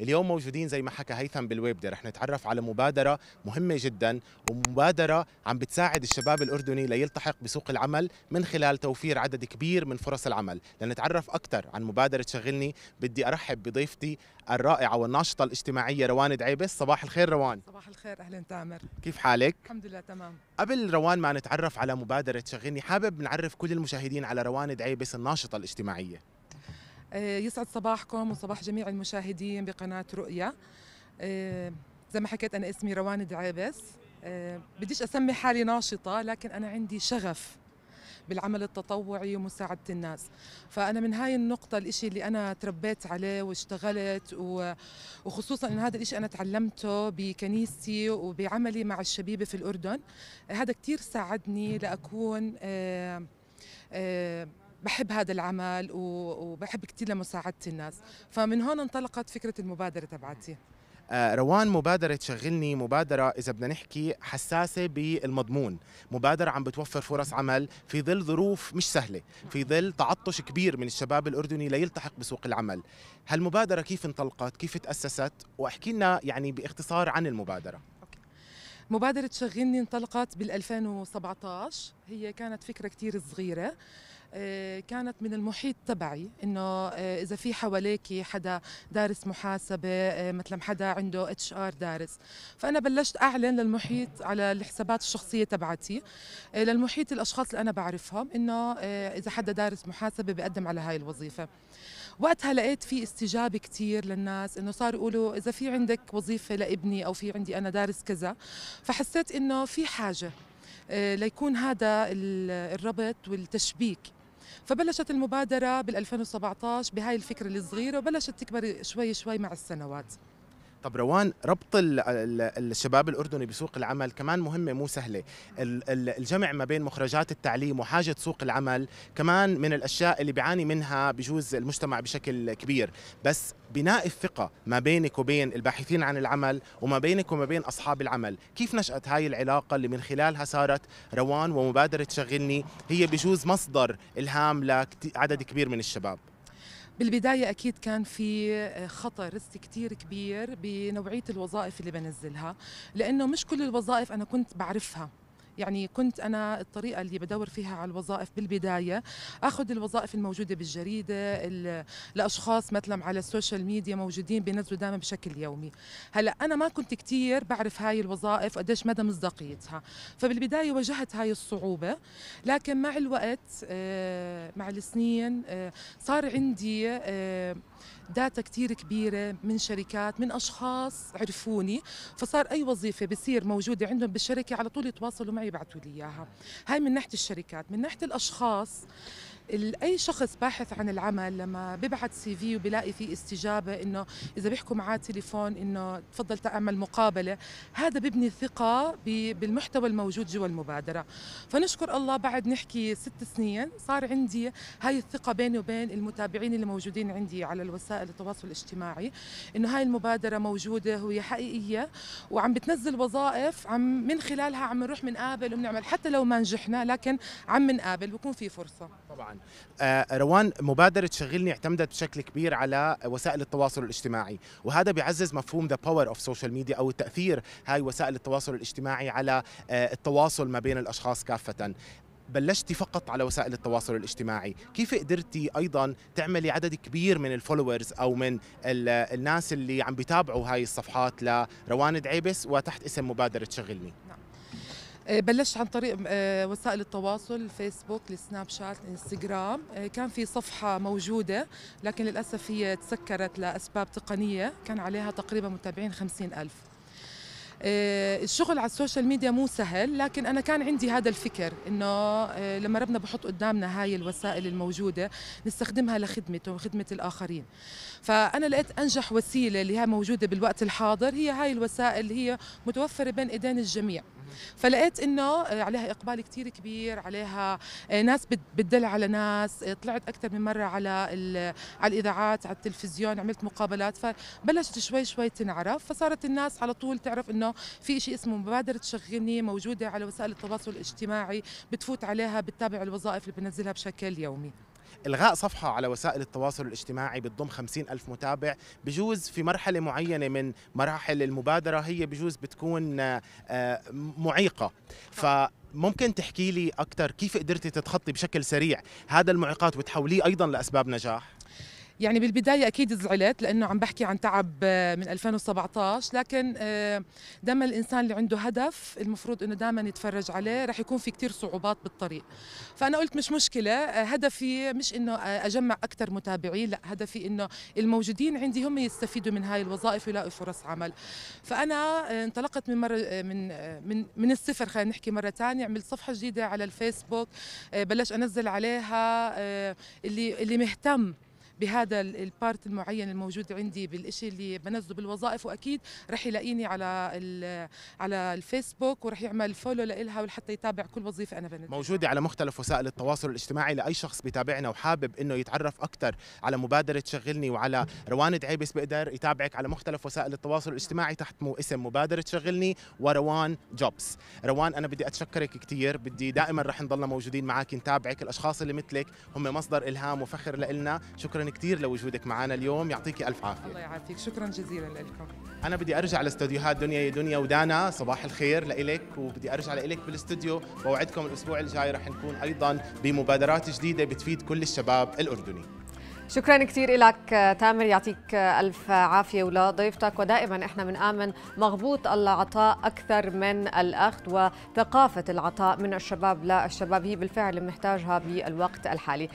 اليوم موجودين زي ما حكى هيثم بالويبدي رح نتعرف على مبادرة مهمة جدا ومبادرة عم بتساعد الشباب الأردني ليلتحق بسوق العمل من خلال توفير عدد كبير من فرص العمل لنتعرف أكثر عن مبادرة شغلني بدي أرحب بضيفتي الرائعة والناشطة الاجتماعية روان دعيبس صباح الخير روان صباح الخير أهلا تامر كيف حالك؟ الحمد لله تمام قبل روان ما نتعرف على مبادرة شغلني حابب نعرف كل المشاهدين على روان دعيبس الناشطة الاجتماعية آه، يسعد صباحكم وصباح جميع المشاهدين بقناة رؤيا آه، زي ما حكيت أنا اسمي روان دعابس آه، بديش أسمي حالي ناشطة لكن أنا عندي شغف بالعمل التطوعي ومساعدة الناس فأنا من هاي النقطة الإشي اللي أنا تربيت عليه واشتغلت و... وخصوصا إن هذا الإشي أنا تعلمته بكنيستي وبعملي مع الشبيبة في الأردن هذا كتير ساعدني لأكون آآ آآ بحب هذا العمل وبحب كثير لمساعدة الناس فمن هون انطلقت فكرة المبادرة تبعتي آه، روان مبادرة تشغلني مبادرة إذا بدنا نحكي حساسة بالمضمون مبادرة عم بتوفر فرص عمل في ظل ظروف مش سهلة في ظل تعطش كبير من الشباب الأردني ليلتحق بسوق العمل هالمبادرة كيف انطلقت كيف تأسست وأحكي لنا يعني باختصار عن المبادرة مبادرة شغلني انطلقت بال 2017 هي كانت فكرة كتير صغيرة آه، كانت من المحيط تبعي انه آه، اذا في حواليك حدا دارس محاسبه آه، مثلا حدا عنده اتش ار دارس فانا بلشت اعلن للمحيط على الحسابات الشخصيه تبعتي للمحيط الاشخاص اللي انا بعرفهم انه اذا حدا دارس محاسبه بقدم على هاي الوظيفه وقتها لقيت في استجابة كتير للناس إنه صار يقولوا إذا في عندك وظيفة لابني أو في عندي أنا دارس كذا فحسيت إنه في حاجة ليكون هذا الربط والتشبيك فبلشت المبادرة بال 2017 بهاي الفكرة الصغيرة وبلشت تكبر شوي شوي مع السنوات طب روان ربط الشباب الاردني بسوق العمل كمان مهمه مو سهله الجمع ما بين مخرجات التعليم وحاجه سوق العمل كمان من الاشياء اللي بيعاني منها بجوز المجتمع بشكل كبير بس بناء الثقه ما بينك وبين الباحثين عن العمل وما بينك وما بين اصحاب العمل كيف نشات هاي العلاقه اللي من خلالها صارت روان ومبادره شغلني هي بجوز مصدر الهام لعدد كبير من الشباب بالبداية أكيد كان في آه، خطر ريسك كتير كبير بنوعية الوظائف اللي بنزلها لأنه مش كل الوظائف أنا كنت بعرفها يعني كنت أنا الطريقة اللي بدور فيها على الوظائف بالبداية أخذ الوظائف الموجودة بالجريدة لأشخاص مثلا على السوشيال ميديا موجودين بينزلوا دائما بشكل يومي هلا أنا ما كنت كثير بعرف هاي الوظائف قديش مدى مصداقيتها فبالبداية واجهت هاي الصعوبة لكن مع الوقت آه، مع السنين آه، صار عندي داتا آه، كتير كبيرة من شركات من أشخاص عرفوني فصار أي وظيفة بصير موجودة عندهم بالشركة على طول يتواصلوا معي يبعثوا لي اياها هاي من ناحيه الشركات من ناحيه الاشخاص اي شخص باحث عن العمل لما ببعث سي في وبلاقي فيه استجابه انه اذا بيحكوا معاه تليفون انه تفضل تعمل مقابله هذا ببني ثقه بالمحتوى الموجود جوا المبادره فنشكر الله بعد نحكي ست سنين صار عندي هاي الثقه بيني وبين المتابعين اللي موجودين عندي على الوسائل التواصل الاجتماعي انه هاي المبادره موجوده وهي حقيقيه وعم بتنزل وظائف عم من خلالها عم نروح بنقابل وبنعمل حتى لو ما نجحنا لكن عم نقابل بكون في فرصه طبعا آه، روان مبادرة شغلني اعتمدت بشكل كبير على وسائل التواصل الاجتماعي وهذا بيعزز مفهوم ذا باور اوف سوشيال ميديا او تأثير هاي وسائل التواصل الاجتماعي على آه، التواصل ما بين الأشخاص كافة بلشتي فقط على وسائل التواصل الاجتماعي كيف قدرتي ايضا تعملي عدد كبير من الفولورز او من الناس اللي عم بيتابعوا هاي الصفحات لروان دعيبس وتحت اسم مبادره شغلني نعم. آه، بلشت عن طريق آه، وسائل التواصل الفيسبوك السناب شات الانستغرام آه، كان في صفحة موجودة لكن للأسف هي تسكرت لأسباب تقنية كان عليها تقريبا متابعين خمسين ألف الشغل على السوشيال ميديا مو سهل لكن انا كان عندي هذا الفكر انه لما ربنا بحط قدامنا هاي الوسائل الموجوده نستخدمها لخدمته وخدمه الاخرين فانا لقيت انجح وسيله اللي هي موجوده بالوقت الحاضر هي هاي الوسائل اللي هي متوفره بين ايدين الجميع فلقيت انه آه، عليها اقبال كثير كبير عليها آه، ناس بتدل على ناس آه، طلعت اكثر من مره على على الاذاعات على التلفزيون عملت مقابلات فبلشت شوي شوي تنعرف فصارت الناس على طول تعرف انه في شيء اسمه مبادره شغلني موجوده على وسائل التواصل الاجتماعي بتفوت عليها بتتابع الوظائف اللي بنزلها بشكل يومي إلغاء صفحة على وسائل التواصل الاجتماعي بتضم 50 ألف متابع بجوز في مرحلة معينة من مراحل المبادرة هي بجوز بتكون آه، معيقة ف ممكن تحكي لي أكثر كيف قدرتي تتخطي بشكل سريع هذا المعيقات وتحوليه أيضا لأسباب نجاح؟ يعني بالبداية أكيد زعلت لأنه عم بحكي عن تعب آه، من 2017 لكن آه، دائما الإنسان اللي عنده هدف المفروض أنه دائما يتفرج عليه رح يكون في كتير صعوبات بالطريق فأنا قلت مش مشكلة آه، هدفي مش أنه أجمع أكثر متابعين لا هدفي أنه الموجودين عندي هم يستفيدوا من هاي الوظائف ويلاقوا فرص عمل فأنا انطلقت من مرة من من من الصفر خلينا نحكي مرة ثانية عملت صفحة جديدة على الفيسبوك بلش أنزل عليها اللي اللي مهتم بهذا البارت المعين الموجود عندي بالشيء اللي بنزله بالوظائف واكيد رح يلاقيني على على الفيسبوك ورح يعمل فولو لإلها ولحتى يتابع كل وظيفه انا بنزلها موجوده على مختلف وسائل التواصل الاجتماعي لاي شخص بيتابعنا وحابب انه يتعرف اكثر على مبادره شغلني وعلى روان دعيبس بيقدر يتابعك على مختلف وسائل التواصل الاجتماعي تحت مو اسم مبادره شغلني وروان جوبز روان انا بدي اتشكرك كثير بدي دائما رح نضلنا موجودين معك نتابعك الاشخاص اللي مثلك هم مصدر الهام وفخر لنا شكرا كثير لوجودك معنا اليوم يعطيكي الف عافيه الله يعافيك شكرا جزيلا لكم انا بدي ارجع لاستديوهات دنيا يا دنيا ودانا صباح الخير لإلك وبدي ارجع لإلك بالاستوديو بوعدكم الاسبوع الجاي رح نكون ايضا بمبادرات جديده بتفيد كل الشباب الاردني شكرا كثير لك تامر يعطيك الف عافيه ولضيفتك ودائما احنا بنآمن مغبوط العطاء اكثر من الاخذ وثقافه العطاء من الشباب للشباب هي بالفعل محتاجها بالوقت الحالي